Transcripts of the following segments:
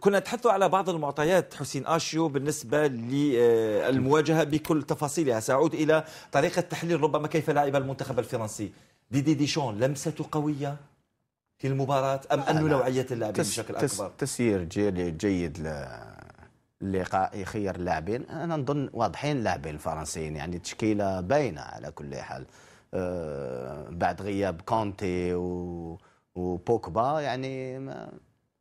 كنا نتحدث على بعض المعطيات حسين اشيو بالنسبه للمواجهه بكل تفاصيلها ساعود الى طريقه تحليل ربما كيف لعب المنتخب الفرنسي ديدي ديشون لمسته قويه في المباراه ام انه نوعيه اللاعبين تس بشكل تس اكبر تسيير جيد جيد اللقاء يخير اللاعبين انا نظن واضحين اللاعبين الفرنسيين يعني تشكيله باينه على كل حال أه، بعد غياب كونتي و وبوكبا يعني ما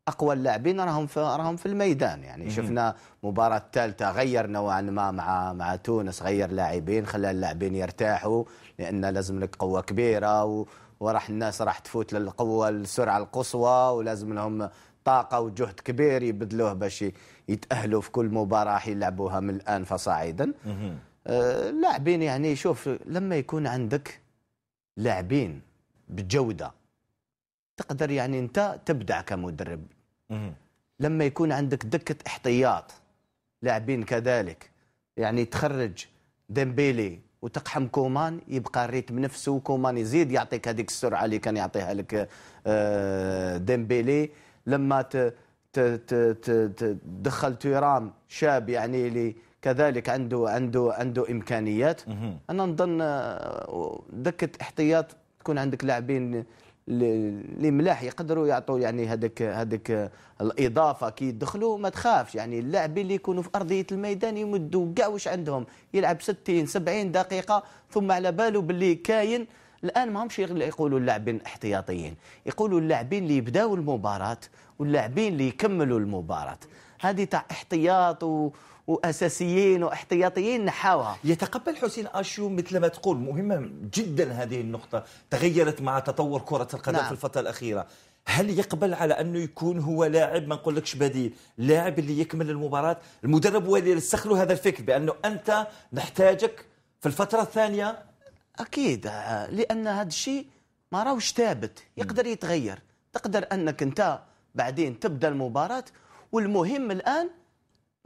اقوى اللاعبين راهم في راهم في الميدان يعني شفنا مباراه الثالثه غير نوعا ما مع مع تونس غير لاعبين خلى اللاعبين يرتاحوا لان لازم لك قوه كبيره و وراح الناس راح تفوت للقوه السرعه القصوى ولازم لهم طاقه وجهد كبير يبذلوه باش يتاهلوا في كل مباراه يلعبوها من الان فصاعدا آه لاعبين يعني شوف لما يكون عندك لاعبين بجوده تقدر يعني انت تبدع كمدرب لما يكون عندك دكه احتياط لاعبين كذلك يعني تخرج ديمبيلي وتقحم كومان يبقى الريتم نفسه وكومان يزيد يعطيك هذيك السرعه اللي كان يعطيها لك آه، ديمبيلي لما تدخل تيرام شاب يعني اللي كذلك عنده عنده عنده امكانيات انا نظن آه، دكه احتياط تكون عندك لاعبين ملاح يقدروا يعطوا يعني هذاك هذاك الاضافه كي يدخلوا ما تخافش يعني اللاعبين اللي يكونوا في ارضيه الميدان يمدوا كاع واش عندهم يلعب 60 70 دقيقه ثم على باله باللي كاين الان ما همش يقولوا اللاعبين احتياطيين يقولوا اللاعبين اللي يبداوا المباراه واللاعبين اللي يكملوا المباراه هذه تاع احتياط و... واساسيين واحتياطيين نحاوها يتقبل حسين اشيو مثل ما تقول مهمه جدا هذه النقطه تغيرت مع تطور كره القدم نعم. في الفتره الاخيره هل يقبل على انه يكون هو لاعب ما نقولكش بديل لاعب اللي يكمل المباراه المدرب هو اللي له هذا الفكر بانه انت نحتاجك في الفتره الثانيه اكيد آه، لان هذا الشيء ما راهوش ثابت يقدر يتغير تقدر انك انت بعدين تبدا المباراه والمهم الان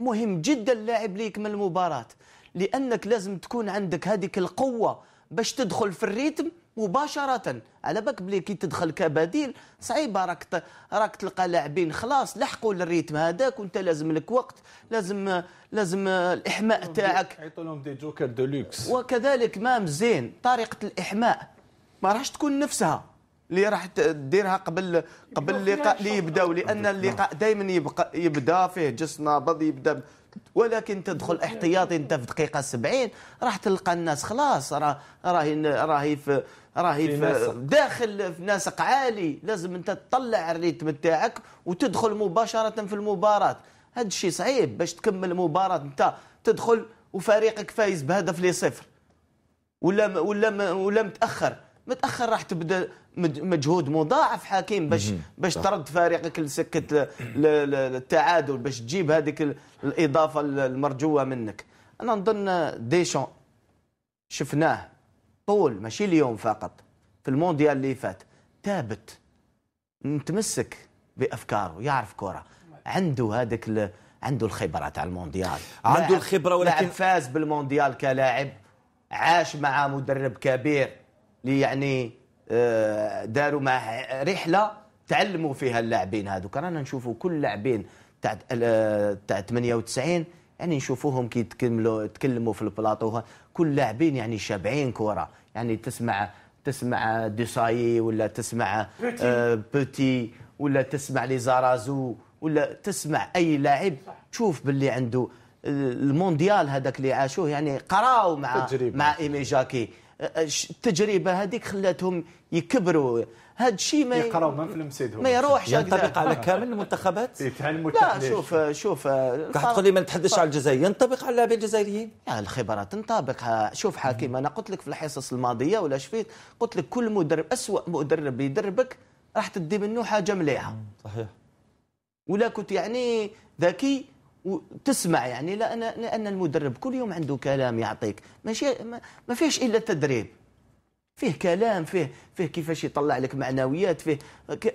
مهم جدا اللاعب ليكمل المباراه لانك لازم تكون عندك هذيك القوه باش تدخل في الريتم مباشره على بالك بلي كي تدخل كبديل صعيبه راك راك تلقى لاعبين خلاص لحقوا للريتم هذاك وانت لازم لك وقت لازم لازم الاحماء تاعك عيطوا لهم دي جوكر دو لوكس وكذلك مام زين طريقه الاحماء ما راحش تكون نفسها اللي راح تديرها قبل قبل اللقاء اللي يبداو لان اللقاء نعم. دائما يبقى يبدا فيه جس نابض يبدا ولكن تدخل احتياطي انت في دقيقه 70 راح تلقى الناس خلاص راه راهي راهي في راهي في داخل في ناسق عالي لازم انت تطلع الريتم تاعك وتدخل مباشره في المباراه هذا الشيء صعيب باش تكمل المباراه انت تدخل وفريقك فايز بهدف لصفر ولا ولا ولا متاخر متاخر راح تبدا مجهود مضاعف حكيم باش باش ترد فريقك لسكه التعادل باش تجيب هذيك الاضافه المرجوه منك انا نظن ديشون شفناه طول ماشي اليوم فقط في المونديال اللي فات ثابت متمسك بافكاره يعرف كره عنده هذاك عنده الخبره تاع المونديال عنده الخبره ولكن فاز بالمونديال كلاعب عاش مع مدرب كبير اللي يعني آه، داروا مع رحله تعلموا فيها اللاعبين هذوك رانا نشوفوا كل لاعبين تاع آه، تاع 98 يعني نشوفوهم كي يتكلموا تكلموا في البلاطو كل لاعبين يعني شابعين كره يعني تسمع تسمع ديساي ولا تسمع آه، بوتي ولا تسمع لي زارازو ولا تسمع اي لاعب تشوف باللي عنده المونديال هذاك اللي عاشوه يعني قراو مع مع ايمي جاكي التجربه هذيك خلاتهم يكبروا هذا الشيء ما يقراو ما في المسيدهم ما يروحش ينطبق على كامل المنتخبات إيه، لا شوف شوف تقول لي ما نتحدثش على الجزائر ينطبق على اللاعبين الجزائريين يعني الخبرات تنطبق شوف حكيم انا قلت لك في الحصص الماضيه ولا شفيت قلت لك كل مدرب اسوء مدرب يدربك راح تدي منه حاجه مليحه صحيح ولا كنت يعني ذكي وتسمع يعني لان لان المدرب كل يوم عنده كلام يعطيك ماشي ما, فيهش الا التدريب فيه كلام فيه فيه كيفاش يطلع لك معنويات فيه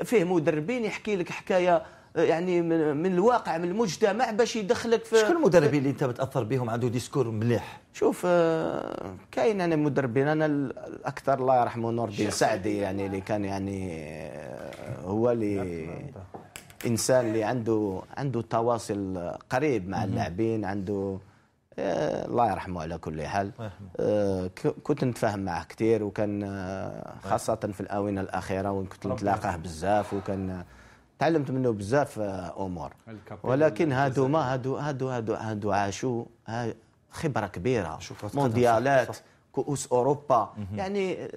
فيه مدربين يحكي لك حكايه يعني من, من الواقع من المجتمع باش يدخلك في شكون المدربين اللي انت متاثر بهم عنده ديسكور مليح شوف آه، كاين انا مدربين انا الاكثر الله يرحمه نور الدين سعدي يعني اللي كان يعني آه، هو اللي انسان اللي عنده عنده تواصل قريب مع اللاعبين عنده آه، الله يرحمه على كل حال آه، كنت نتفاهم معه كثير وكان آه، خاصه في الاونه الاخيره وكنت نتلاقاه بزاف وكان تعلمت منه بزاف امور ولكن هادو ما هادو هادو هادو, هادو عاشوا خبره كبيره مونديالات كؤوس اوروبا يعني آه،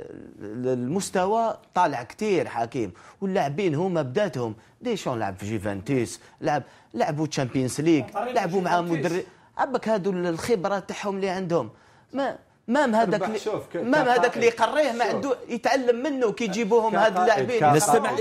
المستوى طالع كثير حكيم واللاعبين هما بداتهم ديشون لعب في جيفانتيس لعب لعبوا تشامبيونز ليغ لعبوا مع مدرب عبك هادو الخبره تاعهم اللي عندهم ما مام هذاك مام هذاك اللي يقريه ما عنده يتعلم منه كي يجيبوهم هاد اللاعبين نستمع الى